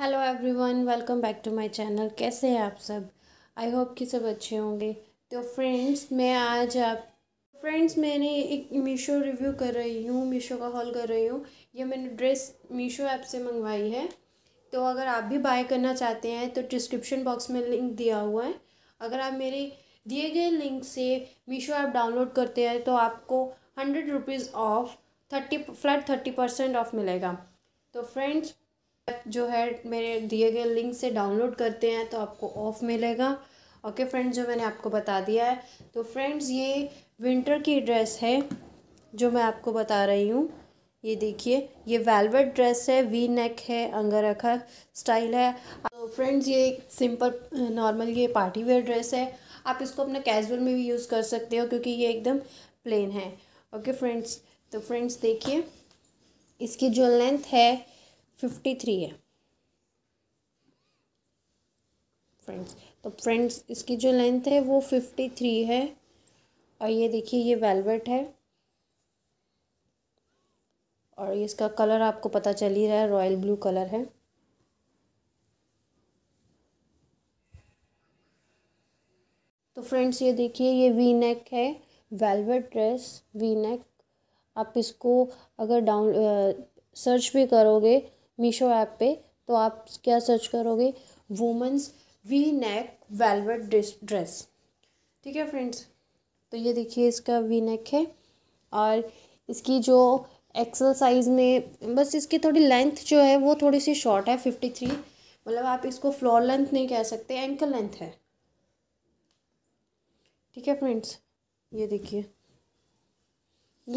hello everyone welcome back to my channel कैसे हैं आप सब आई होप कि सब अच्छे होंगे तो फ्रेंड्स मैं आज आप फ्रेंड्स मैंने एक मीशो रिव्यू कर रही हूँ मीशो का हॉल कर रही हूँ ये मैंने ड्रेस मीशो ऐप से मंगवाई है तो अगर आप भी बाय करना चाहते हैं तो डिस्क्रिप्शन बॉक्स में लिंक दिया हुआ है अगर आप मेरे दिए गए लिंक से मीशो ऐप डाउनलोड करते हैं तो आपको hundred rupees off thirty flat thirty percent off मिलेगा तो फ्रेंड्स जो है मेरे दिए गए लिंक से डाउनलोड करते हैं तो आपको ऑफ़ मिलेगा ओके फ्रेंड्स जो मैंने आपको बता दिया है तो फ्रेंड्स ये विंटर की ड्रेस है जो मैं आपको बता रही हूँ ये देखिए ये वेलवेट ड्रेस है वी नेक है अंगरखा स्टाइल है तो फ्रेंड्स ये एक सिंपल नॉर्मल ये पार्टी वेयर ड्रेस है आप इसको अपने कैजुअल में भी यूज़ कर सकते हो क्योंकि ये एकदम प्लेन है ओके फ्रेंड्स तो फ्रेंड्स देखिए इसकी जो लेंथ है फिफ्टी थ्री है फ्रेंड्स तो फ्रेंड्स इसकी जो लेंथ है वो फिफ्टी थ्री है और ये देखिए ये वेलवेट है और इसका कलर आपको पता चल ही रहा है रॉयल ब्लू कलर है तो फ्रेंड्स ये देखिए ये वी नेक है वेलवेट ड्रेस वी नेक आप इसको अगर डाउन सर्च भी करोगे मीशो ऐप पे तो आप क्या सर्च करोगे women's V neck velvet dress ठीक है फ्रेंड्स तो ये देखिए इसका वी नेक है और इसकी जो एक्सल साइज़ में बस इसकी थोड़ी लेंथ जो है वो थोड़ी सी शॉर्ट है फिफ्टी थ्री मतलब आप इसको फ्लोर लेंथ नहीं कह सकते एंकल लेंथ है ठीक है फ्रेंड्स ये देखिए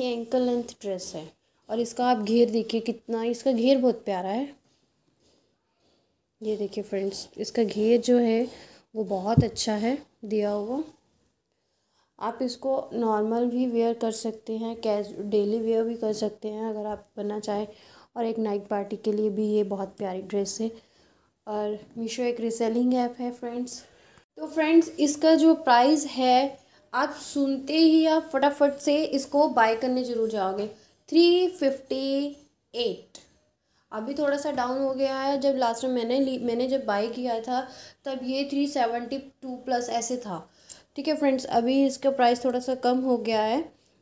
ये एंकल लेंथ ड्रेस है और इसका आप घेर देखिए कितना इसका घेर बहुत प्यारा है ये देखिए फ्रेंड्स इसका घेर जो है वो बहुत अच्छा है दिया हुआ आप इसको नॉर्मल भी वेयर कर सकते हैं कैज डेली वेयर भी कर सकते हैं अगर आप बनना चाहें और एक नाइट पार्टी के लिए भी ये बहुत प्यारी ड्रेस है और मीशो एक रिसेलिंग ऐप है फ्रेंड्स तो फ्रेंड्स इसका जो प्राइस है आप सुनते ही आप फटाफट से इसको बाय करने ज़रूर जाओगे थ्री फिफ्टी एट अभी थोड़ा सा डाउन हो गया है जब लास्ट में मैंने ली मैंने जब बाई किया था तब ये थ्री सेवेंटी टू प्लस ऐसे था ठीक है फ्रेंड्स अभी इसका प्राइस थोड़ा सा कम हो गया है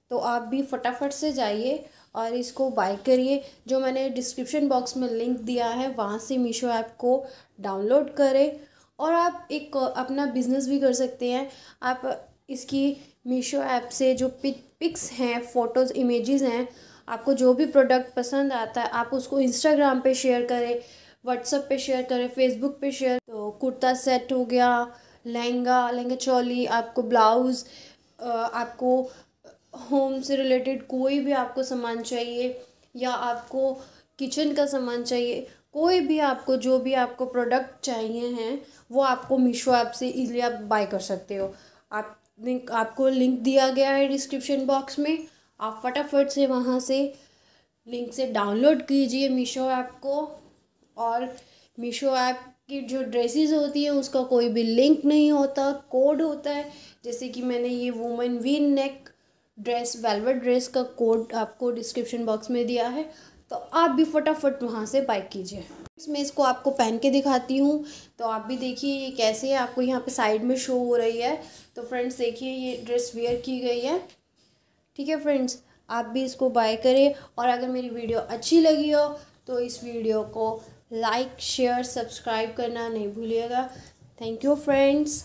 तो आप भी फटाफट से जाइए और इसको बाय करिए जो मैंने डिस्क्रिप्शन बॉक्स में लिंक दिया है वहाँ से मीशो ऐप को डाउनलोड करें और आप एक अपना बिजनेस भी कर सकते हैं आप इसकी मीशो ऐप से जो पिक पिक्स हैं फ़ोटोज़ इमेजेस हैं आपको जो भी प्रोडक्ट पसंद आता है आप उसको इंस्टाग्राम पे शेयर करें व्हाट्सअप पे शेयर करें फेसबुक पे शेयर तो कुर्ता सेट हो गया लहंगा लहंगा चोली आपको ब्लाउज़ आपको होम से रिलेटेड कोई भी आपको सामान चाहिए या आपको किचन का सामान चाहिए कोई भी आपको जो भी आपको प्रोडक्ट चाहिए हैं वो आपको मीशो ऐप से इजीली आप बाय कर सकते हो आप लिंक आपको लिंक दिया गया है डिस्क्रिप्शन बॉक्स में आप फटाफट से वहाँ से लिंक से डाउनलोड कीजिए मीशो ऐप को और मीशो ऐप की जो ड्रेसेस होती हैं उसका कोई भी लिंक नहीं होता कोड होता है जैसे कि मैंने ये women V neck dress velvet dress का कोड आपको डिस्क्रिप्शन बॉक्स में दिया है तो आप भी फटाफट वहाँ से बाइक कीजिए मैं इसको आपको पहन के दिखाती हूँ तो आप भी देखिए ये कैसे है आपको यहाँ पे साइड में शो हो रही है तो फ्रेंड्स देखिए ये ड्रेस वेयर की गई है ठीक है फ्रेंड्स आप भी इसको बाय करें और अगर मेरी वीडियो अच्छी लगी हो तो इस वीडियो को लाइक शेयर सब्सक्राइब करना नहीं भूलिएगा थैंक यू फ्रेंड्स